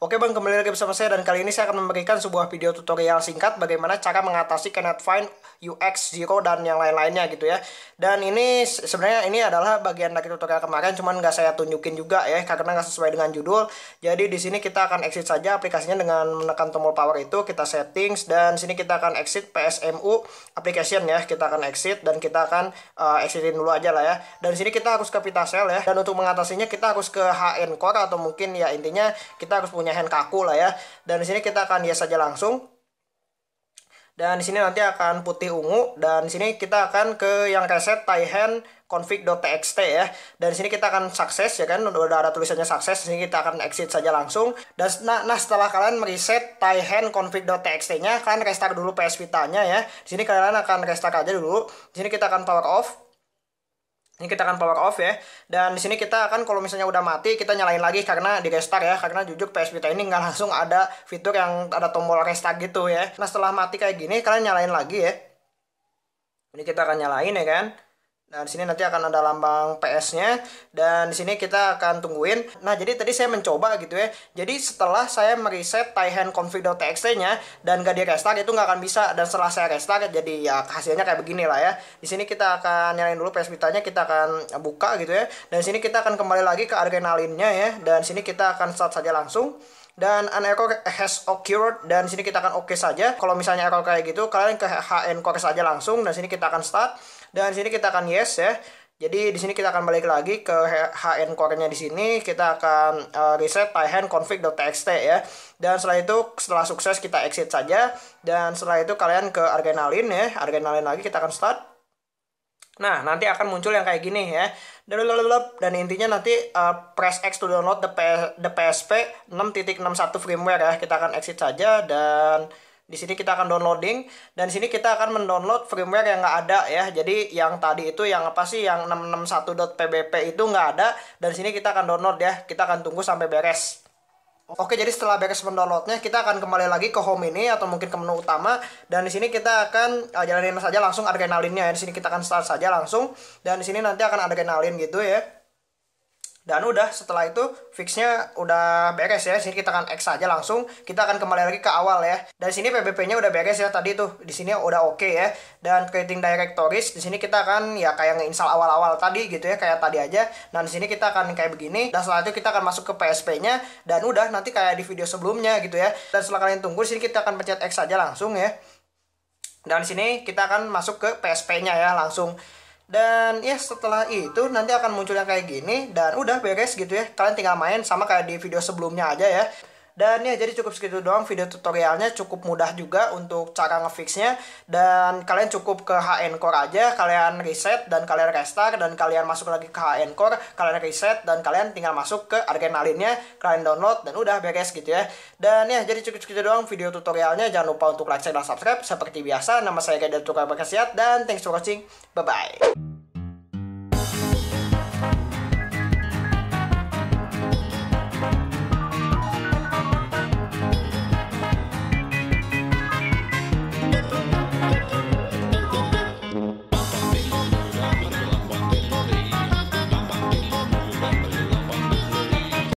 Oke bang, kembali lagi bersama saya dan kali ini saya akan memberikan sebuah video tutorial singkat bagaimana cara mengatasi cannot find UX 0 dan yang lain-lainnya gitu ya. Dan ini sebenarnya ini adalah bagian dari tutorial kemarin, cuman nggak saya tunjukin juga ya karena nggak sesuai dengan judul. Jadi di sini kita akan exit saja aplikasinya dengan menekan tombol power itu, kita settings dan sini kita akan exit PSMU application ya, kita akan exit dan kita akan uh, exitin dulu aja lah ya. Dan sini kita harus ke Pitasel ya. Dan untuk mengatasinya kita harus ke HN Core atau mungkin ya intinya kita harus punya punya kaku lah ya. Dan di sini kita akan hias saja langsung. Dan di sini nanti akan putih ungu dan di sini kita akan ke yang reset taihen config.txt ya. Dan di sini kita akan sukses ya kan udah ada tulisannya sukses. Di sini kita akan exit saja langsung. Dan nah, nah setelah kalian mereset taihen config.txt-nya kalian restart dulu PS Vita-nya ya. Di sini kalian akan restart aja dulu. Di sini kita akan power off ini kita akan power off ya. Dan di sini kita akan kalau misalnya udah mati kita nyalain lagi karena di restart ya. Karena jujur PS Vita ini nggak langsung ada fitur yang ada tombol restart gitu ya. Nah setelah mati kayak gini kalian nyalain lagi ya. Ini kita akan nyalain ya kan. Nah, di sini nanti akan ada lambang PS-nya dan di sini kita akan tungguin. Nah, jadi tadi saya mencoba gitu ya. Jadi setelah saya mereset taihan config.txt-nya dan gak di restart itu nggak akan bisa dan setelah saya restart jadi ya hasilnya kayak begini lah ya. Di sini kita akan nyalain dulu PS Vita-nya, kita akan buka gitu ya. Dan di sini kita akan kembali lagi ke adrenalinnya ya dan di sini kita akan start saja langsung dan an error has occurred dan sini kita akan oke okay saja kalau misalnya error kayak gitu kalian ke hn core saja langsung dan sini kita akan start dan sini kita akan yes ya. Jadi di sini kita akan balik lagi ke HN core-nya di sini, kita akan uh, reset config .txt ya. Dan setelah itu setelah sukses kita exit saja dan setelah itu kalian ke Arginalin ya. Arginalin lagi kita akan start. Nah, nanti akan muncul yang kayak gini ya. Dan intinya nanti uh, press X to download the, P the PSP 6.61 firmware ya. Kita akan exit saja dan di sini kita akan downloading dan di sini kita akan mendownload firmware yang nggak ada ya. Jadi yang tadi itu yang apa sih yang 661.pbp itu nggak ada dan di sini kita akan download ya. Kita akan tunggu sampai beres. Oke, jadi setelah beres mendownloadnya, kita akan kembali lagi ke home ini atau mungkin ke menu utama. Dan di sini kita akan uh, jalanin saja langsung adrenalinnya. Ya. Di sini kita akan start saja langsung. Dan di sini nanti akan adrenalin gitu ya dan udah setelah itu fixnya udah beres ya sini kita akan X aja langsung kita akan kembali lagi ke awal ya dan sini PBP nya udah beres ya tadi tuh di sini udah oke okay ya dan creating directories di sini kita akan ya kayak ngeinstall awal-awal tadi gitu ya kayak tadi aja dan di sini kita akan kayak begini dan setelah itu kita akan masuk ke PSP nya dan udah nanti kayak di video sebelumnya gitu ya dan setelah kalian tunggu sini kita akan pencet X aja langsung ya dan di sini kita akan masuk ke PSP nya ya langsung dan ya setelah itu nanti akan munculnya kayak gini dan udah beres gitu ya kalian tinggal main sama kayak di video sebelumnya aja ya dan ya jadi cukup segitu doang video tutorialnya cukup mudah juga untuk cara ngefixnya dan kalian cukup ke HN Core aja, kalian reset dan kalian restart dan kalian masuk lagi ke HN Core, kalian reset dan kalian tinggal masuk ke adrenalinnya, kalian download dan udah beres gitu ya. Dan ya jadi cukup segitu doang video tutorialnya. Jangan lupa untuk like, share dan subscribe seperti biasa. Nama saya Gadir Tukar Berkesiat dan thanks for watching. Bye bye.